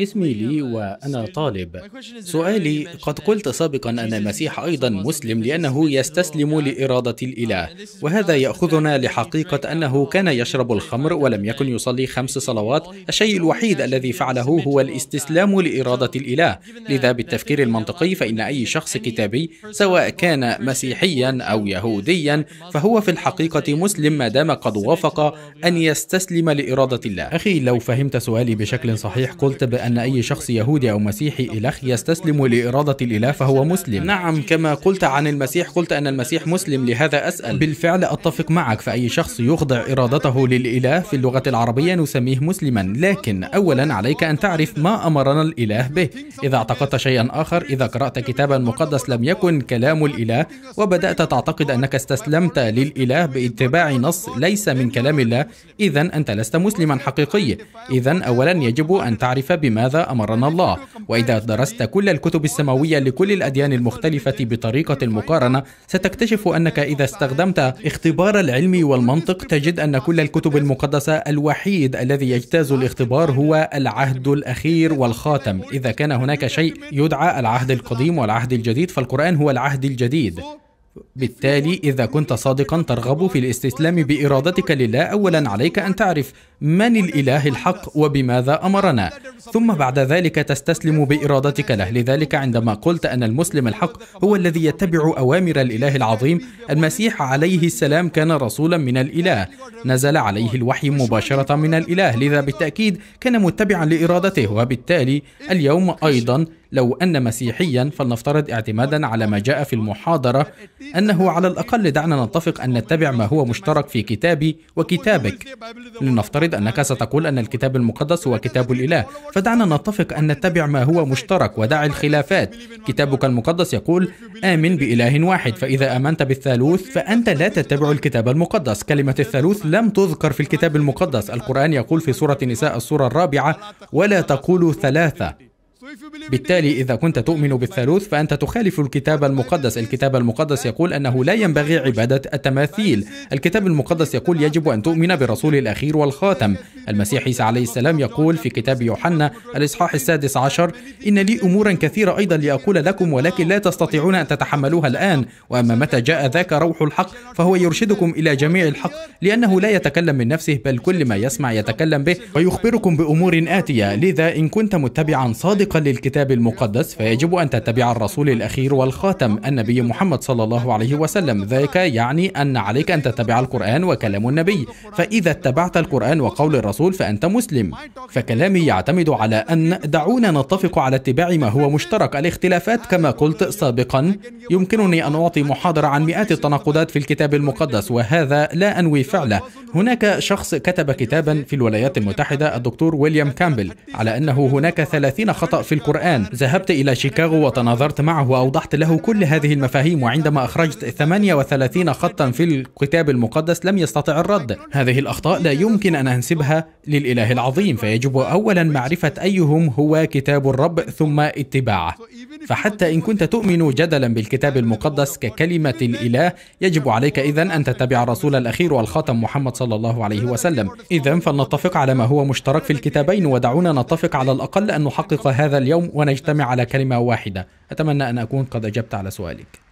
اسمي لي وأنا طالب سؤالي قد قلت سابقا أن المسيح أيضا مسلم لأنه يستسلم لإرادة الإله وهذا يأخذنا لحقيقة أنه كان يشرب الخمر ولم يكن يصلي خمس صلوات الشيء الوحيد الذي فعله هو الاستسلام لإرادة الإله لذا بالتفكير المنطقي فإن أي شخص كتابي سواء كان مسيحيا أو يهوديا فهو في الحقيقة مسلم ما دام قد وافق أن يستسلم لإرادة الله أخي لو فهمت سؤالي بشكل صحيح قلت بأن أي شخص يهودي أو مسيحي إله يستسلم لإرادة الإله فهو مسلم نعم كما قلت عن المسيح قلت أن المسيح مسلم لهذا أسأل بالفعل أتفق معك فأي شخص يخضع إرادته للإله في اللغة العربية نسميه مسلما لكن أولا عليك أن تعرف ما أمرنا الإله به إذا اعتقدت شيئا آخر إذا قرأت كتابا مقدس لم يكن كلام الإله وبدأت تعتقد أنك استسلمت للإله باتباع نص ليس من كلام الله إذا أنت لست مسلما حقيقي إذا أولا يجب أن تعرف نعرف بماذا أمرنا الله وإذا درست كل الكتب السماوية لكل الأديان المختلفة بطريقة المقارنة ستكتشف أنك إذا استخدمت اختبار العلم والمنطق تجد أن كل الكتب المقدسة الوحيد الذي يجتاز الاختبار هو العهد الأخير والخاتم إذا كان هناك شيء يدعى العهد القديم والعهد الجديد فالقرآن هو العهد الجديد بالتالي إذا كنت صادقا ترغب في الاستسلام بإرادتك لله أولا عليك أن تعرف من الإله الحق وبماذا أمرنا ثم بعد ذلك تستسلم بإرادتك له لذلك عندما قلت أن المسلم الحق هو الذي يتبع أوامر الإله العظيم المسيح عليه السلام كان رسولا من الإله نزل عليه الوحي مباشرة من الإله لذا بالتأكيد كان متبعا لإرادته وبالتالي اليوم أيضا لو أن مسيحيا فلنفترض اعتمادا على ما جاء في المحاضرة أنه على الأقل دعنا نتفق أن نتبع ما هو مشترك في كتابي وكتابك لنفترض نفترض أنك ستقول أن الكتاب المقدس هو كتاب الإله فدعنا نتفق أن نتبع ما هو مشترك ودع الخلافات كتابك المقدس يقول آمن بإله واحد فإذا آمنت بالثالوث فأنت لا تتبع الكتاب المقدس كلمة الثالوث لم تذكر في الكتاب المقدس القرآن يقول في سورة نساء السورة الرابعة ولا تقولوا ثلاثة بالتالي إذا كنت تؤمن بالثالوث فأنت تخالف الكتاب المقدس الكتاب المقدس يقول أنه لا ينبغي عبادة التماثيل الكتاب المقدس يقول يجب أن تؤمن بالرسول الأخير والخاتم المسيح عيسى عليه السلام يقول في كتاب يوحنا الإصحاح السادس عشر إن لي أمورا كثيرة أيضا لأقول لكم ولكن لا تستطيعون أن تتحملوها الآن وأما متى جاء ذاك روح الحق فهو يرشدكم إلى جميع الحق لأنه لا يتكلم من نفسه بل كل ما يسمع يتكلم به ويخبركم بأمور آتية لذا إن كنت متبعا صادقا للكتاب المقدس فيجب أن تتبع الرسول الأخير والخاتم النبي محمد صلى الله عليه وسلم ذلك يعني أن عليك أن تتبع القرآن وكلام النبي فإذا اتبعت القرآن وقول الرسول الرسول فأنت مسلم فكلامي يعتمد على أن دعونا نتفق على اتباع ما هو مشترك الاختلافات كما قلت سابقا يمكنني أن أعطي محاضرة عن مئات التناقضات في الكتاب المقدس وهذا لا أنوي فعله هناك شخص كتب كتابا في الولايات المتحدة الدكتور ويليام كامبل على أنه هناك ثلاثين خطأ في القرآن ذهبت إلى شيكاغو وتناظرت معه وأوضحت له كل هذه المفاهيم وعندما أخرجت 38 خطا في الكتاب المقدس لم يستطع الرد هذه الأخطاء لا يمكن أن أنسبها للإله العظيم فيجب أولا معرفة أيهم هو كتاب الرب ثم اتباعه فحتى إن كنت تؤمن جدلا بالكتاب المقدس ككلمة الإله يجب عليك إذا أن تتبع الرسول الأخير والخاتم محمد صلى الله عليه وسلم إذا فلنتفق على ما هو مشترك في الكتابين ودعونا نتفق على الأقل أن نحقق هذا اليوم ونجتمع على كلمة واحدة أتمنى أن أكون قد أجبت على سؤالك